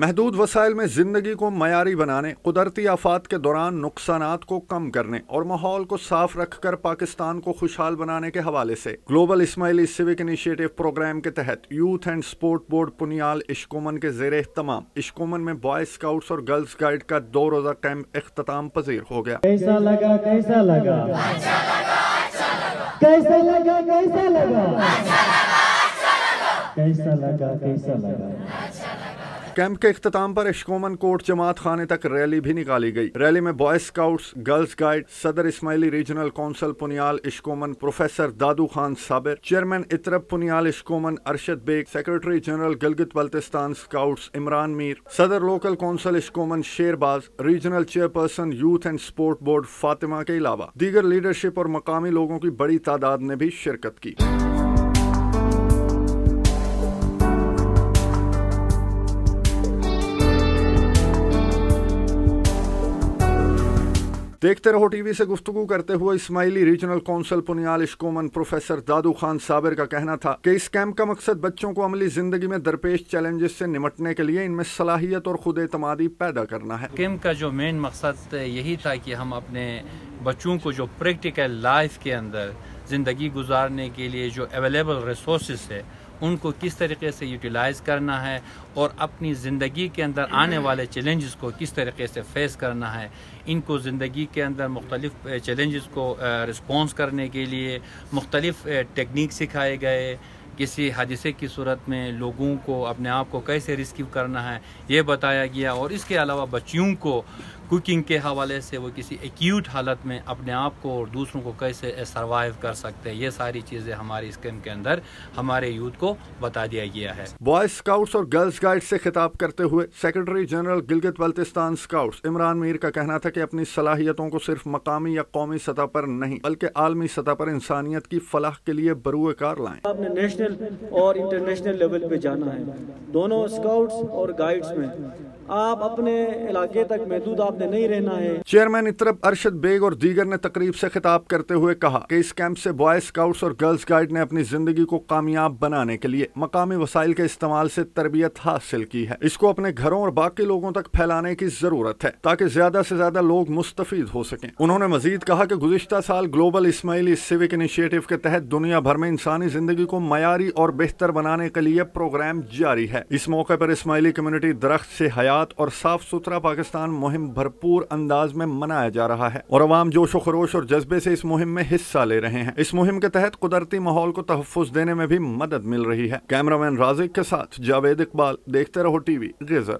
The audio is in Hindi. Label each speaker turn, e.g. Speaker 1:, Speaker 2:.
Speaker 1: महदूद वसाइल में ज़िंदगी को मयारी बनाने कुदरती आफात के दौरान नुकसान को कम करने और माहौल को साफ रखकर पाकिस्तान को खुशहाल बनाने के हवाले से global Ismaili civic initiative programme के तहत youth and sport board Punial Ishkoman के जेर तमाम इश्कोमन में बॉय स्काउट्स और गर्ल्स गाइड का दो रोज़ा कैम्प अख्ताम पजीर हो गया कैसा
Speaker 2: लगा कैसा लगा कैसा लगा कैसा लगा कैसा लगा कैसा लगा
Speaker 1: कैंप के अख्ताम पर इशकोमन कोट जमात खाने तक रैली भी निकाली गई रैली में बॉय स्काउट्स गर्ल्स गाइड सदर Ismaili regional council Punial Ishkoman professor Dadu Khan Sabir chairman इतरब Punial Ishkoman Arshad Baig secretary general Gilgit Baltistan scouts Imran Mir सदर local council Ishkoman Sherbaz regional chairperson youth and sport board Fatima के अलावा दीगर लीडरशिप और मकामी लोगों की बड़ी तादाद ने भी शिरकत की देखते रहो टीवी से गुफ्तु करते हुए Ismaili regional council Punial Ishkoman professor Dadu Khan Sabir का कहना था कि इस कैंप का मकसद बच्चों को अमली जिंदगी में दरपेश चैलेंजेस से निमटने के लिए इनमें सलाहियत और खुद एतमादी पैदा करना है कैंप
Speaker 2: का जो मेन मकसद यही था कि हम अपने बच्चों को जो प्रैक्टिकल लाइफ के अंदर ज़िंदगी गुजारने के लिए जो अवेलेबल रिसोर्स है उनको किस तरीके से यूटिलाइज़ करना है और अपनी ज़िंदगी के अंदर आने वाले चैलेंजेस को किस तरीके से फेस करना है इनको ज़िंदगी के अंदर मुख्तलिफ चैलेंजेस को रिस्पॉन्स करने के लिए मुख्तलिफ टेक्निक सिखाए गए किसी हादसे की सूरत में लोगों को अपने आप को कैसे रिस्क्यू करना है ये बताया गया और इसके अलावा बच्चियों को कुकिंग के हवाले से वो किसी एक्यूट हालत में अपने आप को और दूसरों को कैसे सरवाइव कर सकते हैं ये सारी चीज़ें हमारी स्कीम के अंदर हमारे यूथ को बता दिया गया है
Speaker 1: बॉय स्काउट्स और गर्ल्स गाइड से खिताब करते हुए secretary general Gilgit Baltistan scouts Imran Mir का कहना था कि अपनी सलाहियतों को सिर्फ मकामी या कौमी सतह पर नहीं बल्कि आलमी सतह पर इंसानियत की फलाह के लिए बरूए कार लाएं आपने नेशनल और इंटरनेशनल लेवल पे जाना है दोनों स्काउट्स और गाइड्स में आप अपने इलाके तक महदूद आपने नहीं रहना है चेयरमैन इतरब अरशद बेग और दीगर ने तकरीब से खिताब करते हुए कहा कि इस कैंप से बॉय स्काउट्स और गर्ल्स गाइड ने अपनी जिंदगी को कामयाब बनाने के लिए मकामी वसाइल के इस्तेमाल से तरबियत हासिल की है इसको अपने घरों और बाकी लोगों तक फैलाने की जरूरत है ताकि ज्यादा से ज्यादा लोग मुस्तफ़ हो सकें उन्होंने मजीद कहा कि गुजशत साल ग्लोबल इसमाइली सिविक इनिशिएटिव के तहत दुनिया भर में इंसानी जिंदगी को मयारी और बेहतर बनाने के लिए प्रोग्राम जारी है इस मौके पर इसमाइली कम्युनिटी दरख्त से हया साथ और साफ सुथरा पाकिस्तान मुहिम भरपूर अंदाज में मनाया जा रहा है और अवाम जोशो खरोश और जज्बे से इस मुहिम में हिस्सा ले रहे हैं इस मुहिम के तहत कुदरती माहौल को तहफ़ देने में भी मदद मिल रही है कैमरामैन राजिक के साथ जावेद इकबाल देखते रहो टीवी गेजर